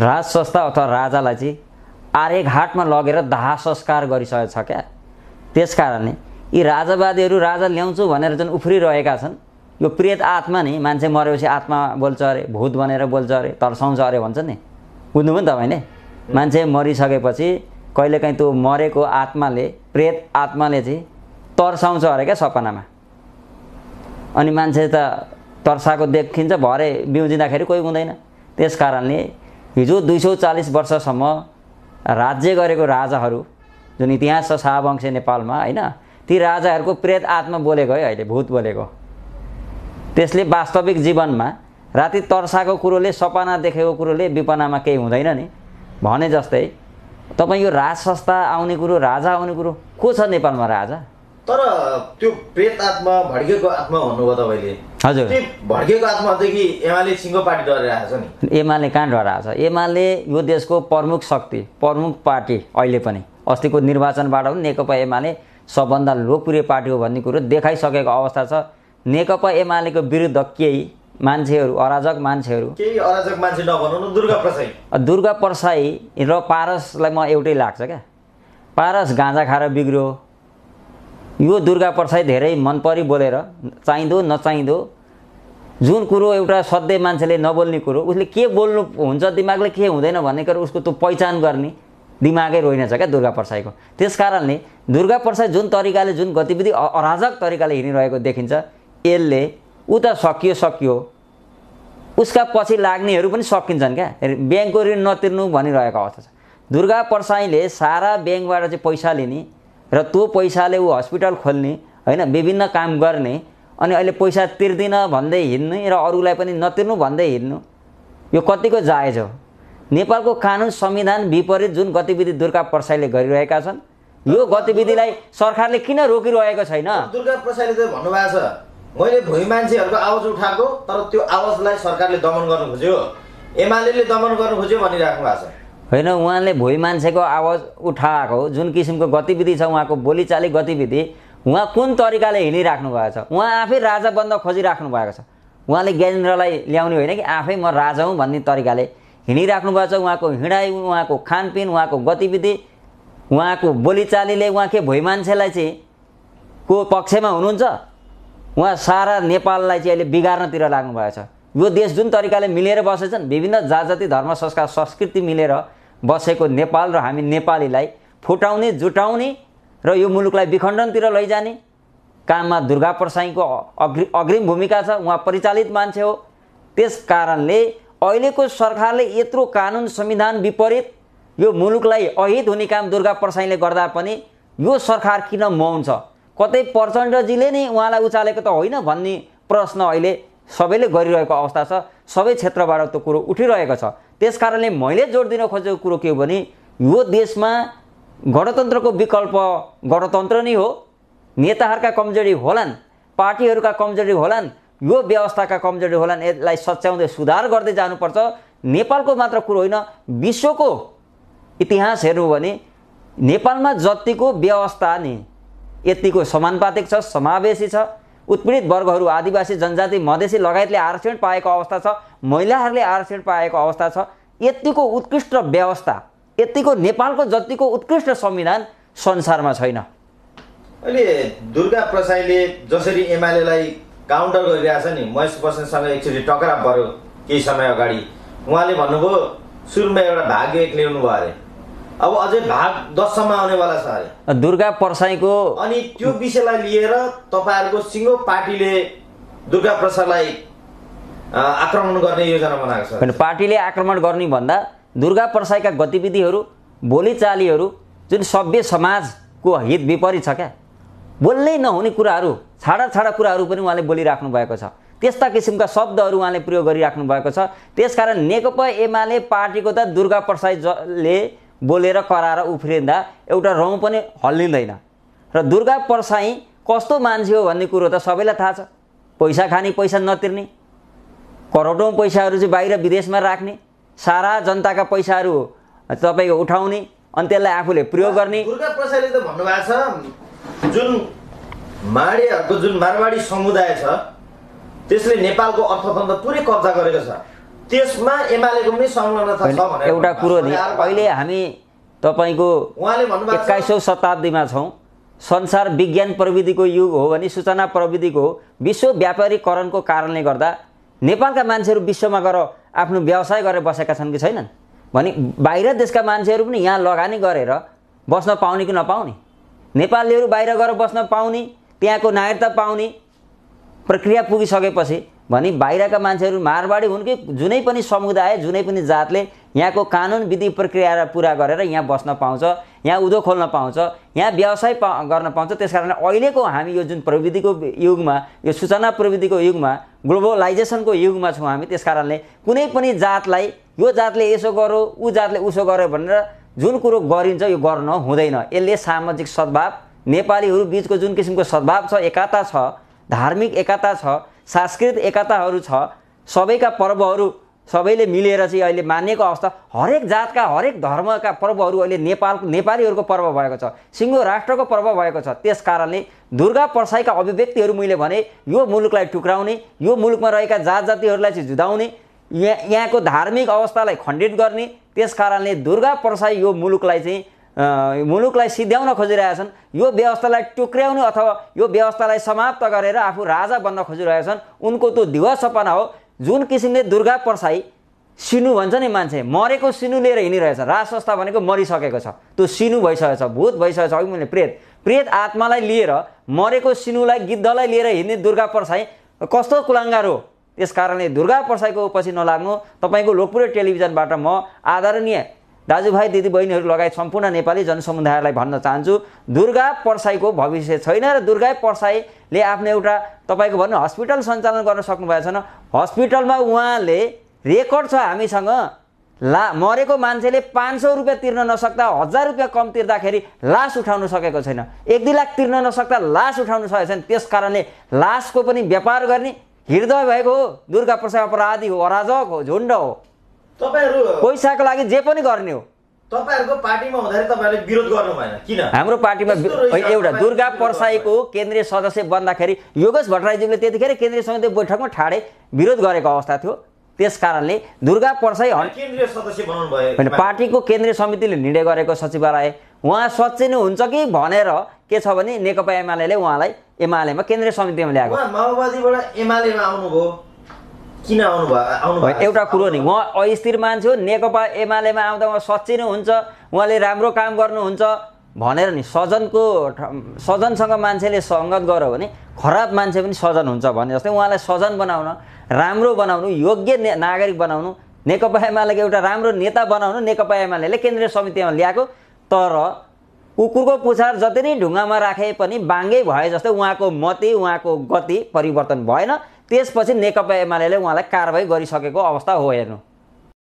राज संस्था अथवा राजालाई चाहिँ आर्यघाटमा लगेर दाह संस्कार गरिसकेको छ क्या त्यस कारणले यी राजावादीहरू राजा ल्याउँछु भनेर जुन उफ्रिरहेका छन् यो प्रेत आत्मा नि मान्छे मरेपछि आत्मा बोल्छ अरे भूत भनेर बोल्छ अरे तर्साउँछ अरे भन्छ नि बुझ्नुभयो नि तपाईँले मान्छे मरिसकेपछि कहिलेकाहीँ त्यो मरेको आत्माले प्रेत आत्माले चाहिँ तर्साउँछ अरे क्या सपनामा अनि मान्छे त तर्साएको देखिन्छ भरे बिउजिँदाखेरि कोही हुँदैन त्यस कारणले हिजो दुई सौ चालिस वर्षसम्म राज्य गरेको राजाहरू जुन इतिहास छ शाहवंश नेपालमा होइन ती राजाहरूको प्रेत आत्मा बोलेको है अहिले भूत बोलेको त्यसले वास्तविक जीवनमा राति तर्साएको कुरोले सपना देखेको कुरोले विपनामा केही हुँदैन नि भने जस्तै तपाईँ यो राज संस्था आउने कुरो राजा आउने कुरो को छ नेपालमा राजा तर त्यो प्रेत आत्मा भड्केको आत्मा भन्नुभयो तपाईँले हजुर त्यो भड्केको आत्मादेखि एमाले सिङ्गो पार्टी डराएको छ नि एमाले कहाँ डराएको छ एमाले यो देशको प्रमुख शक्ति प्रमुख पार्टी अहिले पनि अस्तिको निर्वाचनबाट पनि नेकपा एमाले सबभन्दा लोकप्रिय पार्टी हो भन्ने कुरो देखाइसकेको अवस्था छ नेकपा एमालेको विरुद्ध केही मान्छेहरू अराजक मान्छेहरू केही अराजक मान्छे नभनौँ दुर्गा प्रसाई दुर्गा प्रसाई र पारसलाई म एउटै लाग्छ क्या पारस गाँजा खाएर बिग्रियो यो दुर्गा प्रसाई धेरै मन परी बोलेर चाहिँदो नचाहिँदो जुन कुरो एउटा सधैँ मान्छेले नबोल्ने कुरो उसले के बोल्नु हुन्छ दिमागले के हुँदैन भन्ने कुरो उसको त्यो पहिचान गर्ने दिमागै रोइनेछ क्या दुर्गा प्रसाईको त्यस कारणले दुर्गा प्रसाई जुन तरिकाले जुन गतिविधि अराजक तरिकाले हिँडिरहेको देखिन्छ यसले ऊ त सकियो सकियो उसका पछि लाग्नेहरू पनि सकिन्छन् क्या ब्याङ्कको ऋण नतिर्नु भनिरहेको अवस्था छ दुर्गा प्रसाईले सारा ब्याङ्कबाट चाहिँ पैसा लिने र त्यो पैसाले ऊ हस्पिटल खोल्ने होइन विभिन्न काम गर्ने अनि अहिले पैसा तिर्दिनँ भन्दै हिँड्ने र अरूलाई पनि नतिर्नु भन्दै हिँड्नु यो कतिको जायज हो नेपालको कानुन संविधान विपरीत जुन गतिविधि दुर्गा प्रसाईले गरिरहेका छन् यो गतिविधिलाई सरकारले किन रोकिरहेको छैन दुर्गा प्रसाईले चाहिँ भन्नुभएको छ मैले भुइँ मान्छेहरूको आवाज उठाएको तर त्यो आवाजलाई सरकारले दमन गर्नु खोज्यो एमाले दमन गर्नु खोज्यो भनिराख्नु भएको छ होइन उहाँले भोइ मान्छेको आवाज उठाएको जुन किसिमको गतिविधि छ उहाँको बोलीचाली गतिविधि उहाँ कुन तरिकाले हिँडिराख्नु भएको छ उहाँ आफै राजा बन्न खोजिराख्नु भएको छ उहाँले ज्ञानेन्द्रलाई ल्याउने होइन कि आफै म राजा हुँ भन्ने तरिकाले हिँडिराख्नु भएको छ उहाँको हिँडाइ उहाँको खानपिन उहाँको गतिविधि उहाँको बोलीचालीले उहाँ के भोइ मान्छेलाई चाहिँ को पक्षमा हुनुहुन्छ उहाँ सारा नेपाललाई चाहिँ अहिले बिगार्नतिर लाग्नु भएको छ यो देश जुन तरिकाले मिलेर बसेछन् विभिन्न जात जाति धर्म संस्कार संस्कृति मिलेर बसेको नेपाल र हामी नेपालीलाई फुटाउने जुटाउने र यो मुलुकलाई विखण्डनतिर लैजाने काममा दुर्गा प्रसाईको अग्रि अग्रिम भूमिका छ उहाँ परिचालित मान्छे हो त्यस कारणले अहिलेको सरकारले यत्रो कानुन संविधान विपरीत यो मुलुकलाई अहित हुने काम दुर्गा प्रसाईले गर्दा पनि यो सरकार किन मौन छ कतै प्रचण्डजीले नै उहाँलाई उचालेको त होइन भन्ने प्रश्न अहिले सबैले गरिरहेको अवस्था छ सबै क्षेत्रबाट त्यो कुरो उठिरहेको छ त्यस कारणले मैले जोड दिन खोजेको कुरो के हो भने यो देशमा गणतन्त्रको विकल्प गणतन्त्र नै हो नेताहरूका कमजोरी होलान् पार्टीहरूका कमजोरी होलान् यो व्यवस्थाका कमजोरी होलान् यसलाई सच्याउँदै सुधार गर्दै जानुपर्छ नेपालको मात्र कुरो होइन विश्वको इतिहास हेर्नु भने नेपालमा जतिको व्यवस्था नि यतिको समानुपातिक छ समावेशी छ उत्पीडित वर्गहरू आदिवासी जनजाति मधेसी लगायतले आरक्षण पाएको अवस्था छ महिलाहरूले आरक्षण पाएको अवस्था छ यतिको उत्कृष्ट व्यवस्था यतिको नेपालको जतिको उत्कृष्ट संविधान संसारमा छैन अहिले दुर्गा प्रसाईले जसरी एमालेलाई काउन्टर गरिरहेछ नि महेश प्रसादसँग एकचोटि टकराव पऱ्यो केही समय अगाडि उहाँले भन्नुभयो सुरुमा एउटा भाग एक ल्याउनु भयो अरे अब अझै भाग दससम्म आउनेवाला छ अरे दुर्गा प्रसाईको अनि त्यो विषयलाई लिएर तपाईँहरूको सिङ्गो पार्टीले दुर्गा प्रसादलाई आक्रमण गर्ने योजना बनाएको छ पार्टीले आक्रमण गर्ने भन्दा दुर्गा परसाईका गतिविधिहरू बोलीचालीहरू जुन सभ्य समाजको हित विपरीत छ क्या बोल्नै नहुने कुराहरू छाडा छाडा कुराहरू पनि उहाँले बोलिराख्नु भएको छ त्यस्ता किसिमका शब्दहरू उहाँले प्रयोग गरिराख्नु भएको छ त्यसकारण नेकपा एमाले पार्टीको त दुर्गा परसाईले बोलेर कराएर उफ्रिँदा एउटा रौँ पनि हल्लिँदैन र दुर्गा परसाई कस्तो मान्छे हो भन्ने कुरो त सबैलाई थाहा छ पैसा खाने पैसा नतिर्ने करोडौँ पैसाहरू चाहिँ बाहिर विदेशमा राख्ने सारा जनताका पैसाहरू तपाईँको उठाउने अनि त्यसलाई आफूले प्रयोग गर्ने प्रसादले त भन्नुभएको छ जुन माडेहरूको जुन मारवाडी समुदाय छ त्यसले नेपालको अर्थतन्त्र पुरै कब्जा गरेको छ त्यसमा एमालेको पनि संलग्नता एउटा कुरो अहिले हामी तपाईँको उहाँले भन्नु एक्काइसौँ शताब्दीमा छौँ संसार विज्ञान प्रविधिको युग हो भने सूचना प्रविधिको हो विश्व व्यापारीकरणको कारणले गर्दा नेपालका मान्छेहरू विश्वमा गएर आफ्नो व्यवसाय गरेर बसेका छन् कि छैनन् भने बाहिर देशका मान्छेहरू पनि यहाँ लगानी गरेर बस्न पाउने कि नपाउने नेपालीहरू बाहिर गएर बस्न पाउने त्यहाँको नागरिकता पाउने प्रक्रिया पुगिसकेपछि भने बाहिरका मान्छेहरू मारवाडी हुन् कि जुनै पनि समुदाय जुनै पनि जातले यहाँको कानुन विधि प्रक्रिया पुरा गरेर यहाँ बस्न पाउँछ यहाँ उदो खोल्न पाउँछ यहाँ व्यवसाय पा गर्न पाउँछ त्यस कारणले अहिलेको हामी यो जुन प्रविधिको युगमा यो सूचना प्रविधिको युगमा ग्लोबलाइजेसनको युगमा छौँ हामी त्यस कारणले कुनै पनि जातलाई यो जातले यसो गरो ऊ जातले उसो गर्यो भनेर जुन कुरो गरिन्छ यो गर्न हुँदैन यसले सामाजिक सद्भाव नेपालीहरू बिचको जुन किसिमको सद्भाव छ एकता छ धार्मिक एकता छ सांस्कृतिक एकताहरू छ सबैका पर्वहरू सबैले मिलेर चाहिँ अहिले मानिएको अवस्था हरेक जातका हरेक धर्मका पर्वहरू अहिले नेपाल नेपालीहरूको पर्व भएको छ सिङ्गो राष्ट्रको पर्व भएको छ त्यस कारणले दुर्गा परसाईका अभिव्यक्तिहरू मैले भने यो मुलुकलाई टुक्राउने यो मुलुकमा रहेका जात जातिहरूलाई चाहिँ जुदाउने यहाँ यहाँको धार्मिक अवस्थालाई खण्डित गर्ने त्यस कारणले दुर्गा परसाई यो मुलुकलाई चाहिँ मुलुकलाई सिध्याउन खोजिरहेछन् यो व्यवस्थालाई टुक्र्याउने अथवा यो व्यवस्थालाई समाप्त गरेर आफू राजा बन्न खोजिरहेछन् उनको त्यो दिव सपना हो जुन किसिमले दुर्गा परसाई सिनु भन्छ नि मान्छे मरेको सिनु लिएर हिँडिरहेछ राज संस्था भनेको मरिसकेको छ त्यो सिनु छ भूत छ अघि मैले प्रेत प्रेत आत्मालाई लिएर मरेको सिनुलाई गिद्धलाई लिएर हिँड्ने दुर्गा परसाई कस्तो कुलाङ्गार हो त्यस कारणले दुर्गा परसाईको पछि नलाग्नु तपाईँको लोकप्रिय टेलिभिजनबाट म आदरणीय दाजुभाइ दिदीबहिनीहरू लगायत सम्पूर्ण नेपाली जनसमुदायलाई भन्न चाहन्छु दुर्गा पर्साईको भविष्य छैन र दुर्गा पर्साईले आफ्नो एउटा तपाईँको भन्नु हस्पिटल सञ्चालन गर्न सक्नुभएको छैन हस्पिटलमा उहाँले रेकर्ड छ हामीसँग ला मरेको मान्छेले पाँच सौ रुपियाँ तिर्न नसक्दा हजार रुपियाँ कम तिर्दाखेरि लास उठाउन सकेको छैन एक दुई लाख तिर्न नसक्दा लास उठाउन सकेको छैन त्यस कारणले लासको पनि व्यापार गर्ने हृदय भएको हो दुर्गा प्रसाद अपराधी हो अराजक हो झुन्ड हो तपाईँहरू पैसाको लागि जे पनि गर्ने हो तपाईँहरूको पार्टीमा हुँदाखेरि तपाईँहरूले विरोध गर्नु किन हाम्रो पार्टीमा एउटा दुर्गा परसाईको केन्द्रीय सदस्य बन्दाखेरि योगेश भट्टराईज्यूले त्यतिखेर केन्द्रीय समिति बैठकमा ठाडे विरोध गरेको अवस्था थियो त्यस कारणले दुर्गा परसाई केन्द्रीय सदस्य बनाउनु भयो पार्टीको केन्द्रीय समितिले निर्णय गरेको सचिवालय उहाँ सचिनु हुन्छ कि भनेर के छ भने नेकपा एमाले उहाँलाई एमालेमा केन्द्रीय समितिमा ल्याएको माओवादीबाट एमालेमा आउनुभयो किन आउनु भयो एउटा कुरो नि उहाँ अस्थिर मान्छे हो नेकपा एमालेमा आउँदा उहाँ सच्ची नै हुन्छ उहाँले राम्रो काम गर्नुहुन्छ भनेर नि सजनको सजनसँग मान्छेले सङ्गत गर्यो भने खराब मान्छे पनि सजन हुन्छ भने जस्तै उहाँलाई सजन बनाउन राम्रो बनाउनु योग्य नागरिक बनाउनु नेकपा एमालेको एउटा राम्रो नेता बनाउनु नेकपा एमाले केन्द्रीय समितिमा ल्याएको तर कुकुरको पुछार जति नै ढुङ्गामा राखे पनि बाङ्गै भए जस्तै उहाँको मति उहाँको गति परिवर्तन भएन त्यसपछि नेकपा एमाले उहाँलाई कारवाही गरिसकेको अवस्था हो हेर्नु